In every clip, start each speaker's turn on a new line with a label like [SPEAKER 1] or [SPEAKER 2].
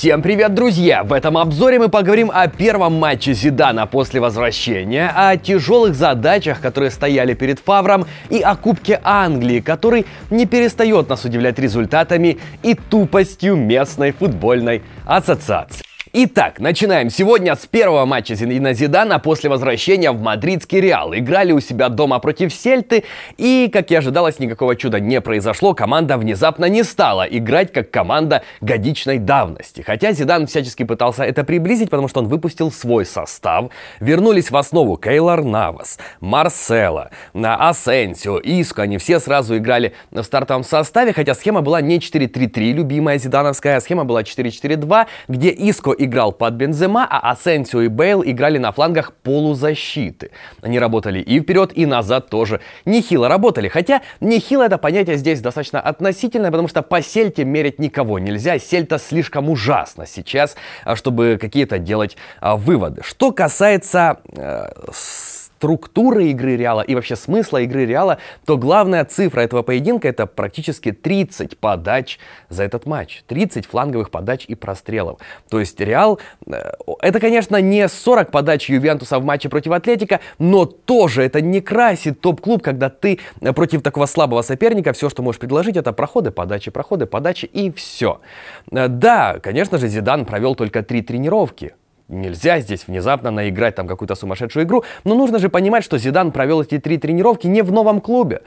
[SPEAKER 1] Всем привет, друзья! В этом обзоре мы поговорим о первом матче Зидана после возвращения, о тяжелых задачах, которые стояли перед Фавром, и о Кубке Англии, который не перестает нас удивлять результатами и тупостью местной футбольной ассоциации. Итак, начинаем сегодня с первого матча Зинедина Зидана после возвращения в мадридский Реал. Играли у себя дома против Сельты, и, как и ожидалось, никакого чуда не произошло. Команда внезапно не стала играть как команда годичной давности. Хотя Зидан всячески пытался это приблизить, потому что он выпустил свой состав. Вернулись в основу Кейлор Навас, Марсело, Асенсио, Иско. Они все сразу играли в стартовом составе, хотя схема была не 4-3-3, любимая зидановская, а схема была 4-4-2, где Иско играл под Бензема, а Асенсио и Бейл играли на флангах полузащиты. Они работали и вперед, и назад тоже. Нехило работали, хотя нехило это понятие здесь достаточно относительное, потому что по сельте мерить никого нельзя. Сельта слишком ужасно сейчас, а, чтобы какие-то делать а, выводы. Что касается э, структуры игры Реала и вообще смысла игры Реала, то главная цифра этого поединка это практически 30 подач за этот матч. 30 фланговых подач и прострелов. То есть Реал, э, это, конечно, не 40 подач Ювентуса в матче против Атлетика, но тоже это не красит топ-клуб, когда ты э, против такого слабого соперника все, что можешь предложить, это проходы, подачи, проходы, подачи и все. Э, да, конечно же, Зидан провел только три тренировки, нельзя здесь внезапно наиграть там какую-то сумасшедшую игру, но нужно же понимать, что Зидан провел эти три тренировки не в новом клубе.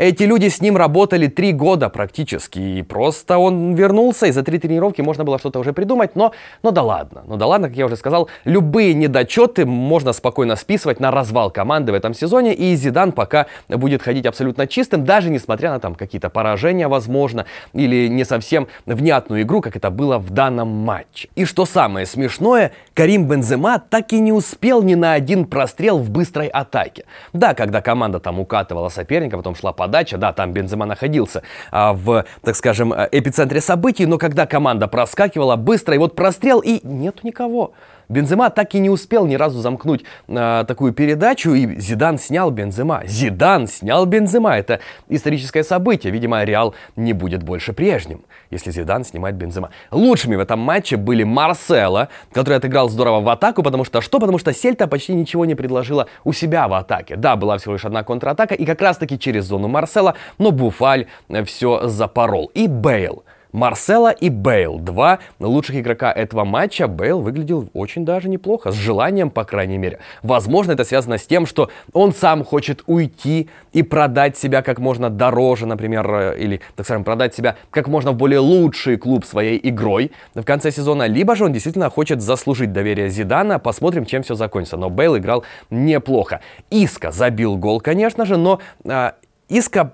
[SPEAKER 1] Эти люди с ним работали три года практически, и просто он вернулся, и за три тренировки можно было что-то уже придумать, но, но да ладно. но ну да ладно, как я уже сказал, любые недочеты можно спокойно списывать на развал команды в этом сезоне, и Зидан пока будет ходить абсолютно чистым, даже несмотря на там какие-то поражения, возможно, или не совсем внятную игру, как это было в данном матче. И что самое смешное, Карим Бензема так и не успел ни на один прострел в быстрой атаке. Да, когда команда там укатывала соперника, потом шла под подача, да, там Бензема находился а, в, так скажем, э, эпицентре событий, но когда команда проскакивала быстро, и вот прострел, и нету никого. Бензема так и не успел ни разу замкнуть э, такую передачу, и Зидан снял Бензема. Зидан снял Бензема. Это историческое событие. Видимо, Реал не будет больше прежним, если Зидан снимает Бензема. Лучшими в этом матче были Марсело, который отыграл здорово в атаку, потому что что? Потому что Сельта почти ничего не предложила у себя в атаке. Да, была всего лишь одна контратака, и как раз-таки через зону Марсела, но Буфаль э, все запорол. И Бейл – Марсела и Бейл, два лучших игрока этого матча, Бейл выглядел очень даже неплохо, с желанием, по крайней мере. Возможно, это связано с тем, что он сам хочет уйти и продать себя как можно дороже, например, э, или, так скажем, продать себя как можно в более лучший клуб своей игрой в конце сезона, либо же он действительно хочет заслужить доверие Зидана, посмотрим, чем все закончится. Но Бейл играл неплохо. Иска забил гол, конечно же, но... А, Иска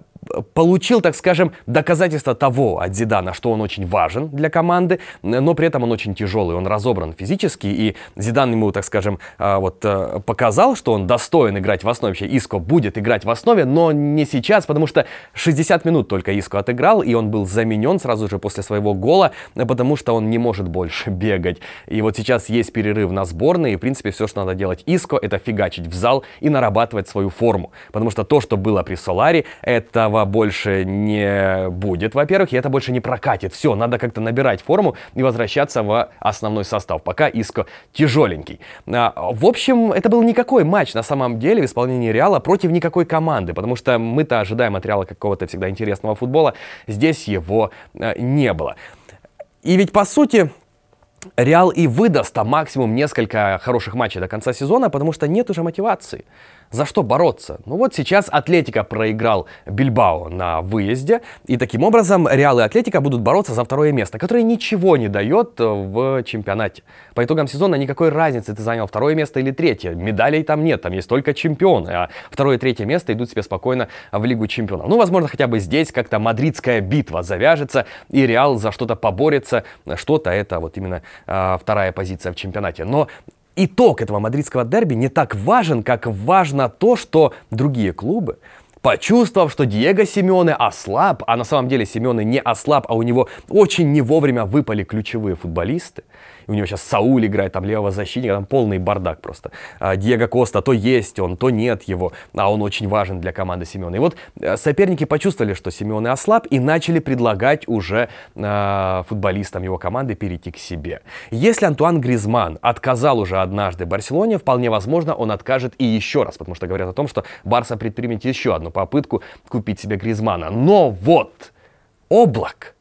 [SPEAKER 1] получил, так скажем, доказательство того от Зидана, что он очень важен для команды, но при этом он очень тяжелый, он разобран физически, и Зидан ему, так скажем, э, вот э, показал, что он достоин играть в основе, вообще Иско будет играть в основе, но не сейчас, потому что 60 минут только Иско отыграл, и он был заменен сразу же после своего гола, потому что он не может больше бегать. И вот сейчас есть перерыв на сборные, и, в принципе, все, что надо делать Иско, это фигачить в зал и нарабатывать свою форму, потому что то, что было при Соларе, этого этого больше не будет, во-первых, и это больше не прокатит. Все, надо как-то набирать форму и возвращаться в основной состав. Пока Иско тяжеленький. А, в общем, это был никакой матч на самом деле в исполнении Реала против никакой команды, потому что мы-то ожидаем от Реала какого-то всегда интересного футбола. Здесь его а, не было. И ведь, по сути, Реал и выдаст а максимум несколько хороших матчей до конца сезона, потому что нет уже мотивации. За что бороться? Ну вот сейчас Атлетика проиграл Бильбао на выезде, и таким образом Реал и Атлетика будут бороться за второе место, которое ничего не дает э, в чемпионате. По итогам сезона никакой разницы, ты занял второе место или третье. Медалей там нет, там есть только чемпионы, а второе и третье место идут себе спокойно в Лигу чемпионов. Ну, возможно, хотя бы здесь как-то мадридская битва завяжется, и Реал за что-то поборется, что-то это вот именно а, вторая позиция в чемпионате. Но итог этого мадридского дерби не так важен, как важно то, что другие клубы почувствовав, что Диего Симеоне ослаб, а на самом деле Симеоне не ослаб, а у него очень не вовремя выпали ключевые футболисты, и у него сейчас Сауль играет, там левого защитника, там полный бардак просто. А, Диего Коста, то есть он, то нет его, а он очень важен для команды Семена. И вот э, соперники почувствовали, что Семен и ослаб, и начали предлагать уже э, футболистам его команды перейти к себе. Если Антуан Гризман отказал уже однажды Барселоне, вполне возможно, он откажет и еще раз, потому что говорят о том, что Барса предпримет еще одну попытку купить себе Гризмана. Но вот облак,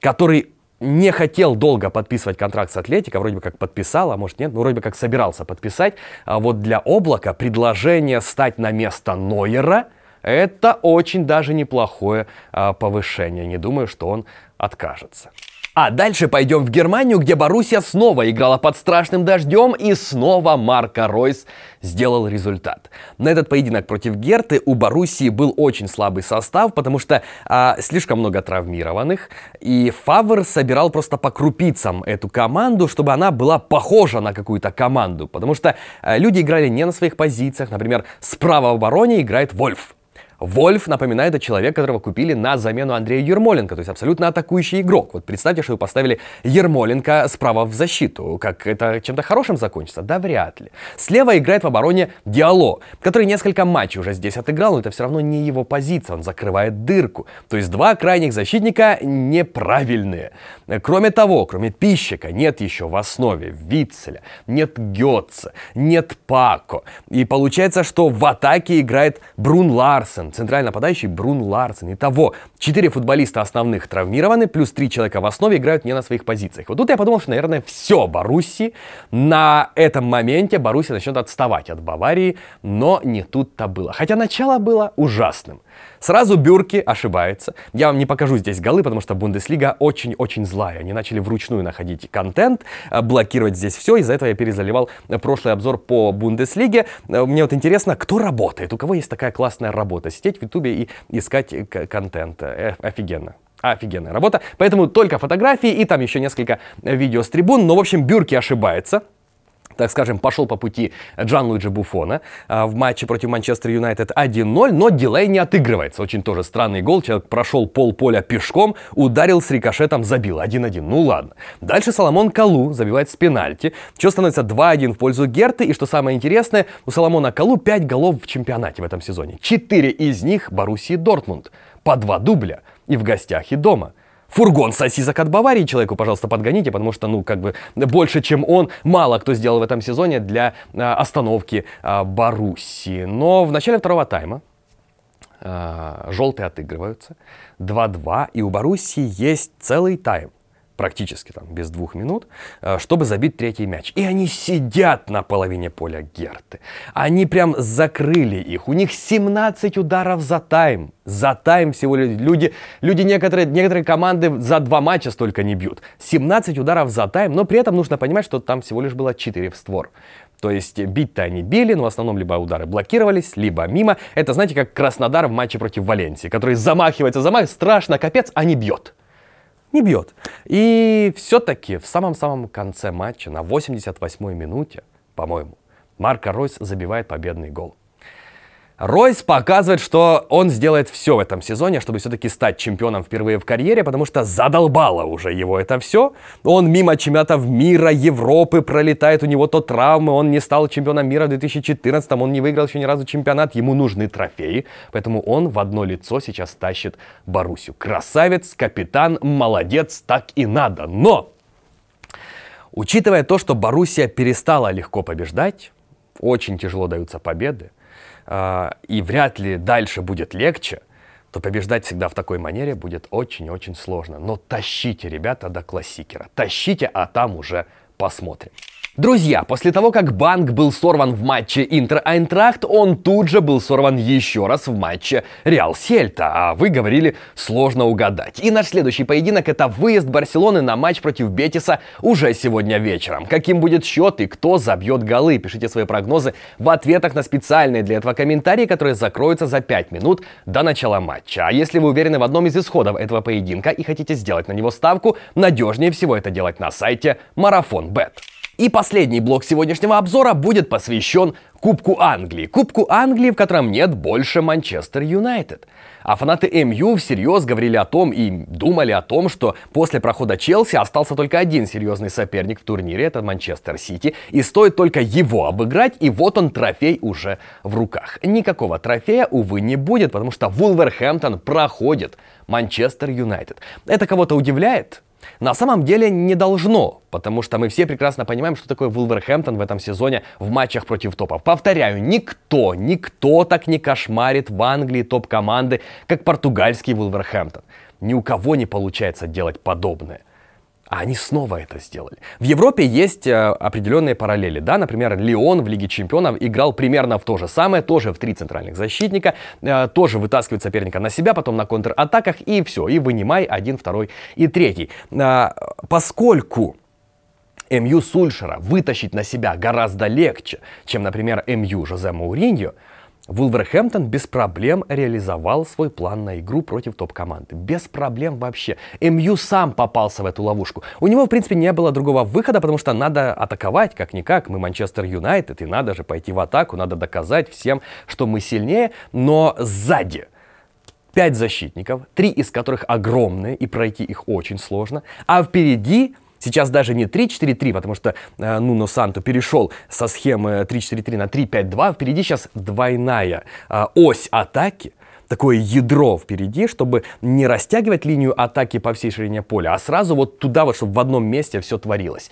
[SPEAKER 1] который не хотел долго подписывать контракт с Атлетико, вроде бы как подписал, а может нет, ну вроде бы как собирался подписать. А вот для Облака предложение стать на место Нойера – это очень даже неплохое а, повышение. Не думаю, что он откажется. А дальше пойдем в Германию, где Боруссия снова играла под страшным дождем и снова Марко Ройс сделал результат. На этот поединок против Герты у Боруссии был очень слабый состав, потому что а, слишком много травмированных, и Фавор собирал просто по крупицам эту команду, чтобы она была похожа на какую-то команду, потому что а, люди играли не на своих позициях, например, справа в обороне играет Вольф, Вольф напоминает о человеке, которого купили на замену Андрея Ермоленко, то есть абсолютно атакующий игрок. Вот представьте, что вы поставили Ермоленко справа в защиту. Как это чем-то хорошим закончится? Да вряд ли. Слева играет в обороне Диало, который несколько матчей уже здесь отыграл, но это все равно не его позиция, он закрывает дырку. То есть два крайних защитника неправильные. Кроме того, кроме Пищика, нет еще в основе Витцеля, нет Гетца, нет Пако. И получается, что в атаке играет Брун Ларсен, центральный нападающий Брун Ларсен. Итого, четыре футболиста основных травмированы, плюс три человека в основе играют не на своих позициях. Вот тут я подумал, что, наверное, все Баруси. На этом моменте Баруси начнет отставать от Баварии, но не тут-то было. Хотя начало было ужасным. Сразу Бюрки ошибается. Я вам не покажу здесь голы, потому что Бундеслига очень-очень злая. Они начали вручную находить контент, э, блокировать здесь все. Из-за этого я перезаливал э, прошлый обзор по Бундеслиге. Э, мне вот интересно, кто работает, у кого есть такая классная работа сидеть в Ютубе и искать контент. Э, офигенно офигенная работа. Поэтому только фотографии и там еще несколько видео с трибун. Но, в общем, Бюрки ошибается так скажем, пошел по пути Джан Луиджи Буфона а, в матче против Манчестер Юнайтед 1-0, но Дилей не отыгрывается. Очень тоже странный гол. Человек прошел пол поля пешком, ударил с рикошетом, забил 1-1. Ну ладно. Дальше Соломон Калу забивает с пенальти. Что становится 2-1 в пользу Герты. И что самое интересное, у Соломона Калу 5 голов в чемпионате в этом сезоне. 4 из них Боруссии Дортмунд. По 2 дубля. И в гостях, и дома фургон сосисок от Баварии человеку, пожалуйста, подгоните, потому что, ну, как бы больше, чем он, мало кто сделал в этом сезоне для э, остановки э, а, Баруси. Но в начале второго тайма э, желтые отыгрываются 2-2, и у Баруси есть целый тайм практически там без двух минут, э, чтобы забить третий мяч. И они сидят на половине поля Герты. Они прям закрыли их. У них 17 ударов за тайм. За тайм всего люди, люди некоторые, некоторые команды за два матча столько не бьют. 17 ударов за тайм, но при этом нужно понимать, что там всего лишь было 4 в створ. То есть бить-то они били, но в основном либо удары блокировались, либо мимо. Это, знаете, как Краснодар в матче против Валенсии, который замахивается, замахивается, страшно, капец, а не бьет не бьет. И все-таки в самом-самом конце матча, на 88-й минуте, по-моему, Марко Ройс забивает победный гол. Ройс показывает, что он сделает все в этом сезоне, чтобы все-таки стать чемпионом впервые в карьере, потому что задолбало уже его это все. Он мимо чемпионатов мира, Европы пролетает, у него то травмы, он не стал чемпионом мира в 2014, он не выиграл еще ни разу чемпионат, ему нужны трофеи, поэтому он в одно лицо сейчас тащит Барусю. Красавец, капитан, молодец, так и надо. Но, учитывая то, что Боруссия перестала легко побеждать, очень тяжело даются победы, а, и вряд ли дальше будет легче, то побеждать всегда в такой манере будет очень-очень сложно. Но тащите, ребята, до классикера. Тащите, а там уже посмотрим. Друзья, после того, как Банк был сорван в матче Интер-Айнтракт, он тут же был сорван еще раз в матче Реал-Сельта, а вы говорили сложно угадать. И наш следующий поединок это выезд Барселоны на матч против Бетиса уже сегодня вечером. Каким будет счет и кто забьет голы? Пишите свои прогнозы в ответах на специальные для этого комментарии, которые закроются за 5 минут до начала матча. А если вы уверены в одном из исходов этого поединка и хотите сделать на него ставку, надежнее всего это делать на сайте Марафон Бет. И последний блок сегодняшнего обзора будет посвящен Кубку Англии. Кубку Англии, в котором нет больше Манчестер Юнайтед. А фанаты МЮ всерьез говорили о том и думали о том, что после прохода Челси остался только один серьезный соперник в турнире, это Манчестер Сити, и стоит только его обыграть, и вот он трофей уже в руках. Никакого трофея, увы, не будет, потому что Вулверхэмптон проходит Манчестер Юнайтед. Это кого-то удивляет? На самом деле не должно, потому что мы все прекрасно понимаем, что такое Вулверхэмптон в этом сезоне в матчах против топов. Повторяю, никто, никто так не кошмарит в Англии топ-команды, как португальский Вулверхэмптон. Ни у кого не получается делать подобное. А они снова это сделали. В Европе есть э, определенные параллели. Да, например, Леон в Лиге Чемпионов играл примерно в то же самое, тоже в три центральных защитника, э, тоже вытаскивает соперника на себя, потом на контратаках и все. И вынимай один, второй и третий. Э, поскольку МЮ Сульшера вытащить на себя гораздо легче, чем, например, МЮ Жозе Мауриньо, Вулверхэмптон без проблем реализовал свой план на игру против топ-команды. Без проблем вообще. МЮ сам попался в эту ловушку. У него, в принципе, не было другого выхода, потому что надо атаковать, как-никак. Мы Манчестер Юнайтед, и надо же пойти в атаку, надо доказать всем, что мы сильнее. Но сзади пять защитников, три из которых огромные, и пройти их очень сложно. А впереди Сейчас даже не 3-4-3, потому что э, Нуно Санту перешел со схемы 3-4-3 на 3-5-2. Впереди сейчас двойная э, ось атаки, такое ядро впереди, чтобы не растягивать линию атаки по всей ширине поля, а сразу вот туда вот, чтобы в одном месте все творилось.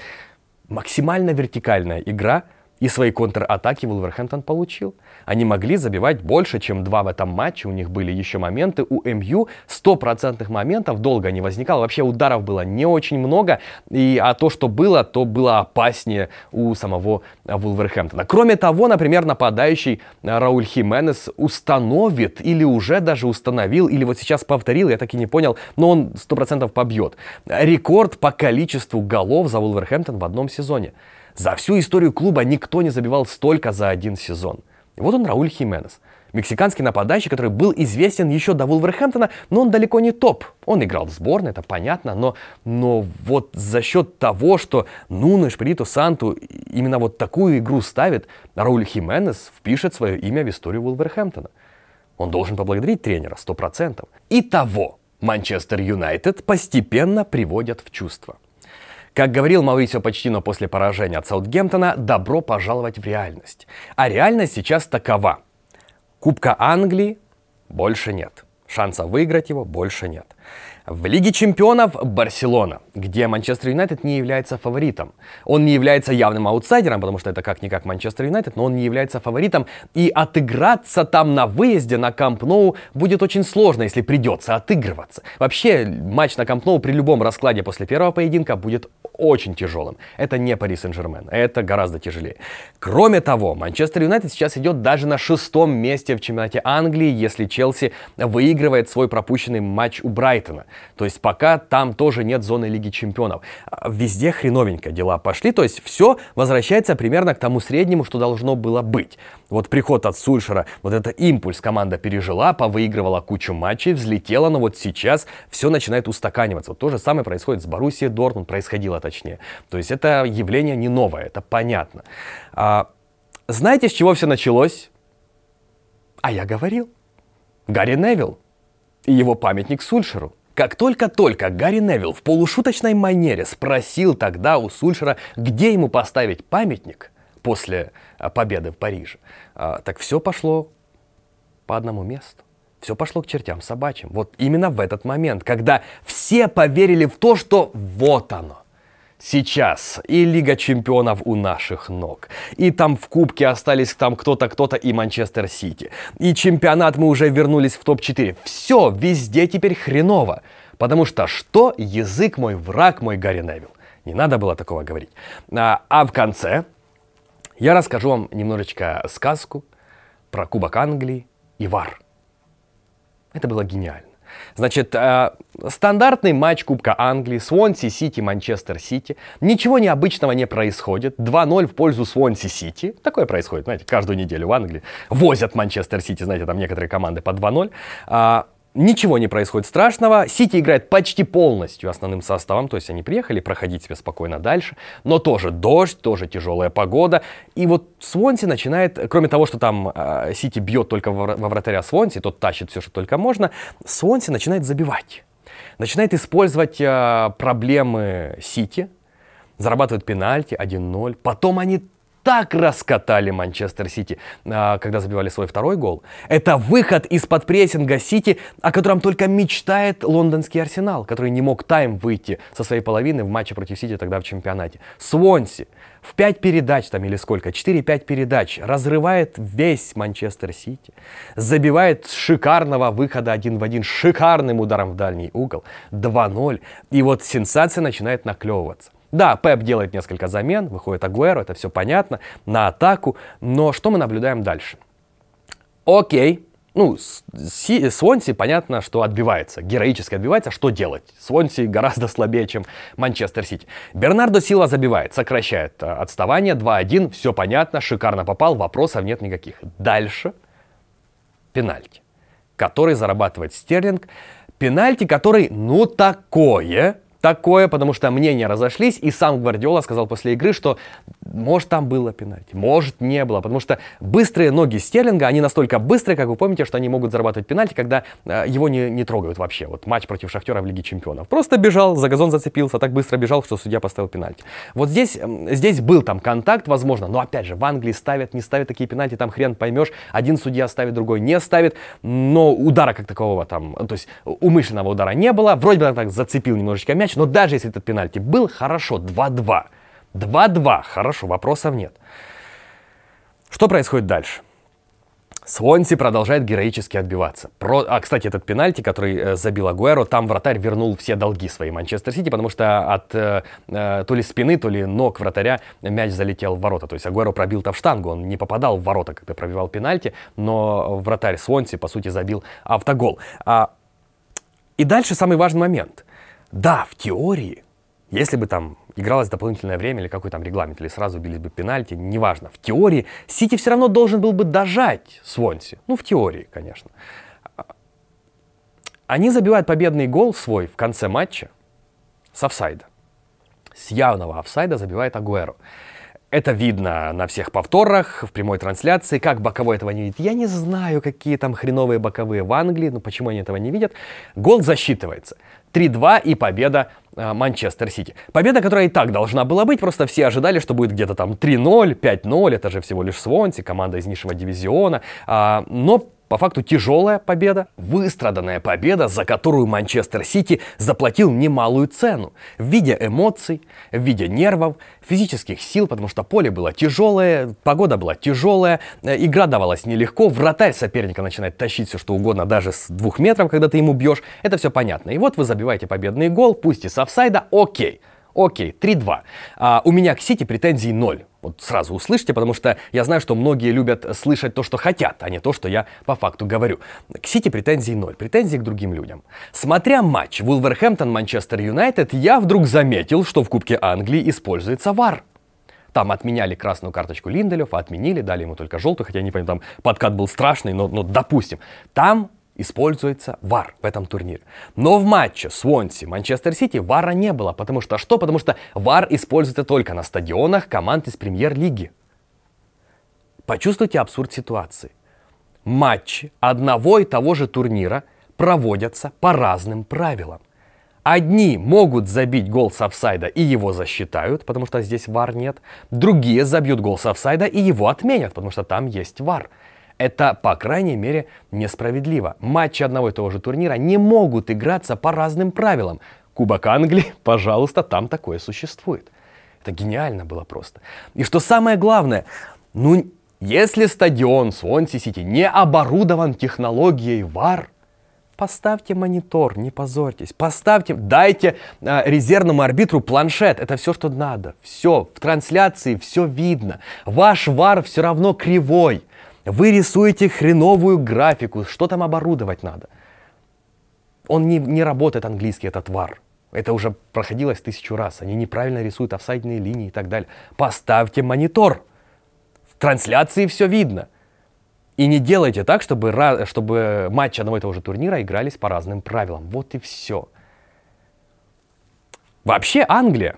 [SPEAKER 1] Максимально вертикальная игра – и свои контратаки Вулверхэмптон получил. Они могли забивать больше, чем два в этом матче. У них были еще моменты. У МЮ стопроцентных моментов долго не возникало. Вообще ударов было не очень много. И, а то, что было, то было опаснее у самого Вулверхэмптона. Кроме того, например, нападающий э, Рауль Хименес установит или уже даже установил, или вот сейчас повторил, я так и не понял, но он сто процентов побьет. Рекорд по количеству голов за Вулверхэмптон в одном сезоне. За всю историю клуба никто не забивал столько за один сезон. И вот он Рауль Хименес. Мексиканский нападающий, который был известен еще до Вулверхэмптона, но он далеко не топ. Он играл в сборной, это понятно, но, но вот за счет того, что Нуно Шприту Санту именно вот такую игру ставит, Рауль Хименес впишет свое имя в историю Вулверхэмптона. Он должен поблагодарить тренера 100%. Итого, Манчестер Юнайтед постепенно приводят в чувство. Как говорил Маурисио Почтино после поражения от Саутгемптона, добро пожаловать в реальность. А реальность сейчас такова. Кубка Англии больше нет. Шанса выиграть его больше нет. В Лиге чемпионов Барселона, где Манчестер Юнайтед не является фаворитом. Он не является явным аутсайдером, потому что это как-никак Манчестер Юнайтед, но он не является фаворитом. И отыграться там на выезде на Камп Ноу будет очень сложно, если придется отыгрываться. Вообще, матч на Камп Ноу при любом раскладе после первого поединка будет очень тяжелым. Это не Пари Сен-Жермен, это гораздо тяжелее. Кроме того, Манчестер Юнайтед сейчас идет даже на шестом месте в чемпионате Англии, если Челси выигрывает свой пропущенный матч у Брайтона Брайтона. То есть пока там тоже нет зоны Лиги Чемпионов. А, везде хреновенько дела пошли. То есть все возвращается примерно к тому среднему, что должно было быть. Вот приход от Сульшера, вот этот импульс команда пережила, повыигрывала кучу матчей, взлетела, но вот сейчас все начинает устаканиваться. Вот то же самое происходит с Боруссией Дортмунд, происходило точнее. То есть это явление не новое, это понятно. А, знаете, с чего все началось? А я говорил. Гарри Невилл и его памятник Сульшеру. Как только-только Гарри Невилл в полушуточной манере спросил тогда у Сульшера, где ему поставить памятник после а, победы в Париже, а, так все пошло по одному месту. Все пошло к чертям собачьим. Вот именно в этот момент, когда все поверили в то, что вот оно, сейчас. И Лига Чемпионов у наших ног. И там в Кубке остались там кто-то, кто-то и Манчестер Сити. И чемпионат мы уже вернулись в топ-4. Все, везде теперь хреново. Потому что что? Язык мой, враг мой, Гарри Невилл. Не надо было такого говорить. А, а в конце я расскажу вам немножечко сказку про Кубок Англии и Вар. Это было гениально. Значит, э, стандартный матч Кубка Англии, Свонси Сити, Манчестер Сити. Ничего необычного не происходит. 2-0 в пользу Свонси Сити. Такое происходит, знаете, каждую неделю в Англии. Возят Манчестер Сити, знаете, там некоторые команды по 2-0. Ничего не происходит страшного. Сити играет почти полностью основным составом, то есть они приехали проходить себе спокойно дальше. Но тоже дождь, тоже тяжелая погода. И вот Свонси начинает, кроме того, что там э, Сити бьет только во, во вратаря Свонси, тот тащит все, что только можно, Свонси начинает забивать. Начинает использовать э, проблемы Сити, зарабатывает пенальти 1-0. Потом они так раскатали Манчестер Сити, а, когда забивали свой второй гол. Это выход из-под прессинга Сити, о котором только мечтает лондонский Арсенал, который не мог тайм выйти со своей половины в матче против Сити тогда в чемпионате. Свонси в 5 передач там или сколько, 4-5 передач, разрывает весь Манчестер Сити, забивает шикарного выхода один в один, шикарным ударом в дальний угол, 2-0. И вот сенсация начинает наклевываться. Да, Пеп делает несколько замен, выходит Агуэро, это все понятно, на атаку, но что мы наблюдаем дальше? Окей, ну, Свонси, понятно, что отбивается, героически отбивается, что делать? Свонси гораздо слабее, чем Манчестер Сити. Бернардо Сила забивает, сокращает э, отставание, 2-1, все понятно, шикарно попал, вопросов нет никаких. Дальше пенальти, который зарабатывает Стерлинг, пенальти, который, ну, такое, такое, потому что мнения разошлись, и сам Гвардиола сказал после игры, что может там было пенальти, может не было, потому что быстрые ноги Стерлинга, они настолько быстрые, как вы помните, что они могут зарабатывать пенальти, когда э, его не, не трогают вообще. Вот матч против Шахтера в Лиге Чемпионов. Просто бежал, за газон зацепился, так быстро бежал, что судья поставил пенальти. Вот здесь, здесь был там контакт, возможно, но опять же, в Англии ставят, не ставят такие пенальти, там хрен поймешь, один судья ставит, другой не ставит, но удара как такового там, то есть умышленного удара не было, вроде бы так зацепил немножечко мяч, матч, но даже если этот пенальти был, хорошо, 2-2. 2-2, хорошо, вопросов нет. Что происходит дальше? Свонси продолжает героически отбиваться. Про... А, кстати, этот пенальти, который э, забил Агуэро, там вратарь вернул все долги свои Манчестер Сити, потому что от э, э, то ли спины, то ли ног вратаря мяч залетел в ворота. То есть Агуэро пробил-то в штангу, он не попадал в ворота, когда пробивал пенальти, но вратарь Свонси, по сути, забил автогол. А... И дальше самый важный момент – да, в теории, если бы там игралось дополнительное время или какой там регламент, или сразу бились бы пенальти, неважно. В теории Сити все равно должен был бы дожать Свонси. Ну, в теории, конечно. А, они забивают победный гол свой в конце матча с офсайда. С явного офсайда забивает Агуэро. Это видно на всех повторах, в прямой трансляции. Как боковой этого не видит? Я не знаю, какие там хреновые боковые в Англии, но почему они этого не видят. Гол засчитывается. 3-2 и победа э, Манчестер Сити. Победа, которая и так должна была быть, просто все ожидали, что будет где-то там 3-0, 5-0, это же всего лишь Свонти, команда из низшего дивизиона. А, но по факту тяжелая победа, выстраданная победа, за которую Манчестер Сити заплатил немалую цену в виде эмоций, в виде нервов, физических сил, потому что поле было тяжелое, погода была тяжелая, э, игра давалась нелегко, вратарь соперника начинает тащить все что угодно, даже с двух метров, когда ты ему бьешь, это все понятно. И вот вы забиваете победный гол, пусть и с офсайда, окей. Окей, 3-2. А, у меня к Сити претензий ноль. Вот сразу услышите, потому что я знаю, что многие любят слышать то, что хотят, а не то, что я по факту говорю. К Сити претензий ноль, претензий к другим людям. Смотря матч Вулверхэмптон-Манчестер Юнайтед, я вдруг заметил, что в Кубке Англии используется ВАР. Там отменяли красную карточку Линделев, отменили, дали ему только желтую, хотя я не понимаю, там подкат был страшный, но, но допустим. Там используется ВАР в этом турнире. Но в матче Свонси Манчестер Сити ВАРа не было, потому что что? Потому что ВАР используется только на стадионах команд из премьер-лиги. Почувствуйте абсурд ситуации. Матчи одного и того же турнира проводятся по разным правилам. Одни могут забить гол с офсайда и его засчитают, потому что здесь вар нет. Другие забьют гол с офсайда и его отменят, потому что там есть вар. Это, по крайней мере, несправедливо. Матчи одного и того же турнира не могут играться по разным правилам. Кубок Англии, пожалуйста, там такое существует. Это гениально было просто. И что самое главное, ну, если стадион Свонси-Сити не оборудован технологией VAR, поставьте монитор, не позорьтесь, поставьте, дайте э, резервному арбитру планшет, это все, что надо, все, в трансляции все видно, ваш вар все равно кривой, вы рисуете хреновую графику, что там оборудовать надо? Он не, не работает английский, этот вар. Это уже проходилось тысячу раз. Они неправильно рисуют офсайдные линии и так далее. Поставьте монитор. В трансляции все видно. И не делайте так, чтобы, чтобы матчи одного и того же турнира игрались по разным правилам. Вот и все. Вообще Англия,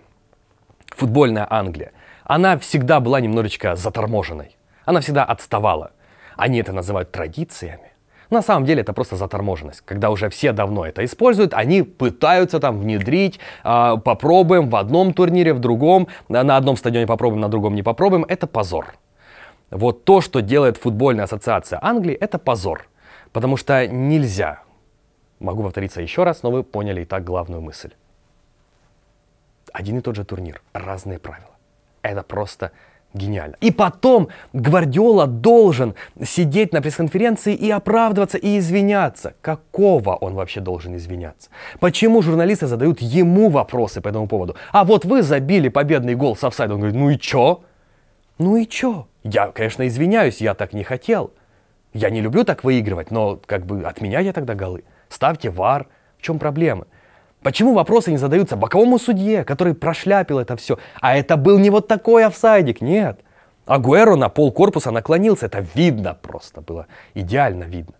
[SPEAKER 1] футбольная Англия, она всегда была немножечко заторможенной. Она всегда отставала. Они это называют традициями. На самом деле это просто заторможенность. Когда уже все давно это используют, они пытаются там внедрить, э, попробуем в одном турнире, в другом, на одном стадионе попробуем, на другом не попробуем. Это позор. Вот то, что делает футбольная ассоциация Англии, это позор. Потому что нельзя. Могу повториться еще раз, но вы поняли и так главную мысль. Один и тот же турнир, разные правила. Это просто гениально. И потом Гвардиола должен сидеть на пресс-конференции и оправдываться, и извиняться. Какого он вообще должен извиняться? Почему журналисты задают ему вопросы по этому поводу? А вот вы забили победный гол с офсайда. Он говорит, ну и чё? Ну и чё? Я, конечно, извиняюсь, я так не хотел. Я не люблю так выигрывать, но как бы от меня я тогда голы. Ставьте вар, в чем проблема? Почему вопросы не задаются боковому судье, который прошляпил это все? А это был не вот такой офсайдик, нет. Агуэро на пол корпуса наклонился, это видно просто было, идеально видно.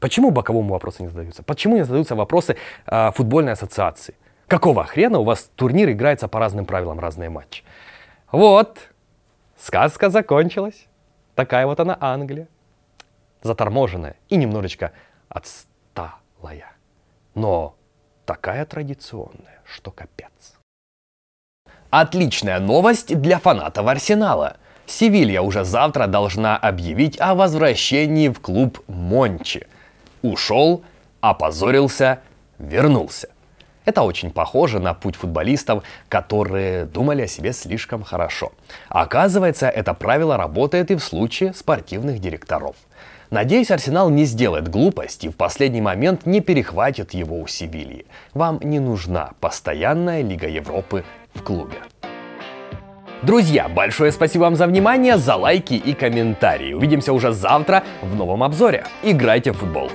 [SPEAKER 1] Почему боковому вопросы не задаются? Почему не задаются вопросы э, футбольной ассоциации? Какого хрена у вас турнир играется по разным правилам, разные матчи? Вот, сказка закончилась. Такая вот она Англия. Заторможенная и немножечко отсталая. Но такая традиционная, что капец. Отличная новость для фанатов Арсенала. Севилья уже завтра должна объявить о возвращении в клуб Мончи. Ушел, опозорился, вернулся. Это очень похоже на путь футболистов, которые думали о себе слишком хорошо. Оказывается, это правило работает и в случае спортивных директоров. Надеюсь, Арсенал не сделает глупости и в последний момент не перехватит его у Севильи. Вам не нужна постоянная Лига Европы в клубе. Друзья, большое спасибо вам за внимание, за лайки и комментарии. Увидимся уже завтра в новом обзоре. Играйте в футбол!